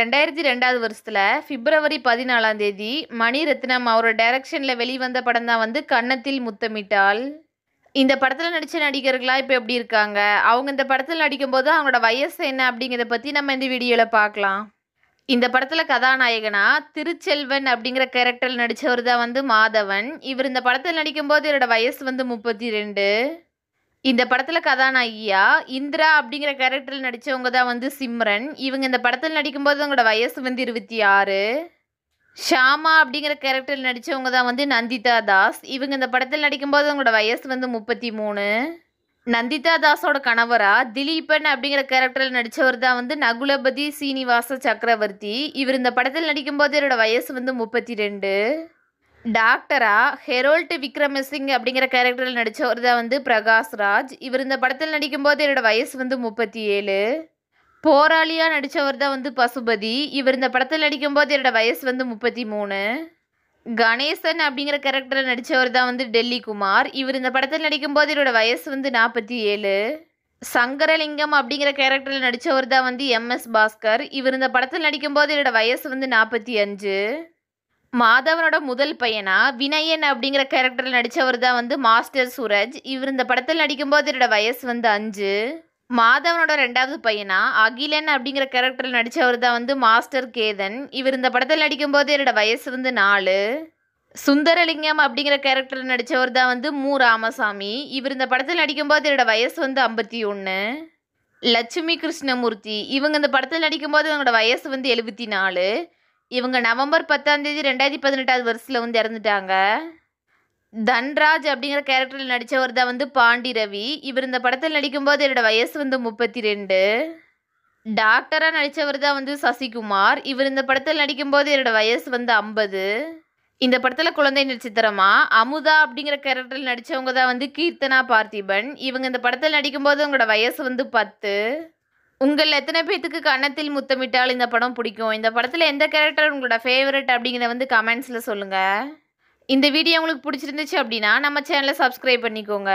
ரெண்டாயிரத்தி ரெண்டாவது வருஷத்தில் பிப்ரவரி பதினாலாம் தேதி மணிரத்னம் அவரோட டைரக்ஷனில் வெளிவந்த படம் தான் வந்து கன்னத்தில் முத்தமிட்டால் இந்த படத்தில் நடித்த நடிகர்களாக இப்போ எப்படி இருக்காங்க அவங்க இந்த படத்தில் நடிக்கும்போது அவங்களோட வயசு என்ன அப்படிங்கிறத பற்றி நம்ம இந்த வீடியோவில் பார்க்கலாம் இந்த படத்தில் கதாநாயகனா திருச்செல்வன் அப்படிங்கிற கேரக்டரில் நடித்தவர் தான் வந்து மாதவன் இவர் இந்த படத்தில் நடிக்கும்போது இவரோட வயசு வந்து முப்பத்தி ரெண்டு இந்த படத்தில் கதாநாயகியா இந்திரா அப்படிங்கிற கேரக்டரில் நடித்தவங்க தான் வந்து சிம்ரன் இவங்க இந்த படத்தில் நடிக்கும்போது அவங்களோட வயசு வந்து இருபத்தி ஆறு ஷாமா அப்படிங்கிற கேரக்டரில் நடித்தவங்க தான் வந்து நந்திதா தாஸ் இவங்க இந்த படத்தில் நடிக்கும்போது அவங்களோட வயசு வந்து முப்பத்தி மூணு நந்திதா தாஸோட கணவரா திலீபன் அப்படிங்கிற கேரக்டரில் நடித்தவர் தான் வந்து நகுலபதி சீனிவாச சக்கரவர்த்தி இவர் இந்த படத்தில் நடிக்கும்போது இவரோட வயசு வந்து முப்பத்தி ரெண்டு டாக்டராக ஹெரோல்ட் விக்ரமசிங் அப்படிங்கிற கேரக்டரில் நடித்தவர் தான் வந்து பிரகாஷ்ராஜ் இவர் இந்த படத்தில் நடிக்கும்போது என்னோடய வயசு வந்து முப்பத்தி ஏழு போராளியாக நடித்தவர் தான் வந்து பசுபதி இவர் இந்த படத்தில் நடிக்கும்போது என்னோடய வயசு வந்து முப்பத்தி மூணு கணேசன் அப்படிங்கிற கேரக்டரில் நடித்தவர் தான் வந்து டெல்லி குமார் இவர் இந்த படத்தில் நடிக்கும்போது என்னோடய வயசு வந்து நாற்பத்தி ஏழு சங்கரலிங்கம் அப்படிங்கிற கேரக்டரில் நடித்தவர் தான் வந்து எம்எஸ் பாஸ்கர் இவர் இந்த படத்தில் நடிக்கும்போது என்னோடய வயசு வந்து நாற்பத்தி அஞ்சு மாதவனோட முதல் பையனா வினயன் அப்படிங்கிற கேரக்டரில் நடித்தவர் தான் வந்து மாஸ்டர் சூரஜ் இவர் இந்த படத்தில் நடிக்கும்போது என்னோட வயசு வந்து அஞ்சு மாதவனோட ரெண்டாவது பையனா அகிலன் அப்படிங்கிற கேரக்டரில் நடித்தவர் தான் வந்து மாஸ்டர் கேதன் இவர் இந்த படத்தில் நடிக்கும்போது என்னோட வயசு வந்து நாலு சுந்தரலிங்கம் அப்படிங்கிற கேரக்டரில் நடித்தவர் தான் வந்து மு ராமசாமி இவர் இந்த படத்தில் நடிக்கும்போது என்னோட வயசு வந்து ஐம்பத்தி ஒன்று லட்சுமி கிருஷ்ணமூர்த்தி இவங்க இந்த படத்தில் நடிக்கும்போது இவங்களோட வயசு வந்து எழுபத்தி நாலு இவங்க நவம்பர் பத்தாம் தேதி ரெண்டாயிரத்தி பதினெட்டாவது வருஷத்தில் வந்து இறந்துட்டாங்க தன்ராஜ் அப்படிங்கிற கேரக்டரில் நடித்தவர் தான் வந்து பாண்டி ரவி இவர் இந்த படத்தில் நடிக்கும்போது என்னோட வயசு வந்து முப்பத்தி ரெண்டு டாக்டராக நடித்தவர் தான் வந்து சசிகுமார் இவர் இந்த படத்தில் நடிக்கும்போது என்னோட வயசு வந்து ஐம்பது இந்த படத்தில் குழந்தை நட்சத்திரமா அமுதா அப்படிங்கிற கேரக்டரில் நடித்தவங்க தான் வந்து கீர்த்தனா பார்த்திபன் இவங்க இந்த படத்தில் நடிக்கும்போது அவங்களோட வயசு வந்து பத்து உங்கள் எத்தனை பேத்துக்கு கன்னத்தில் முத்தமிட்டால் இந்த படம் பிடிக்கும் இந்த படத்தில் எந்த கேரக்டர் உங்களோட ஃபேவரட் அப்படிங்கிறத வந்து கமெண்ட்ஸில் சொல்லுங்கள் இந்த வீடியோ உங்களுக்கு பிடிச்சிருந்துச்சு அப்படின்னா நம்ம சேனலை சப்ஸ்கிரைப் பண்ணிக்கோங்க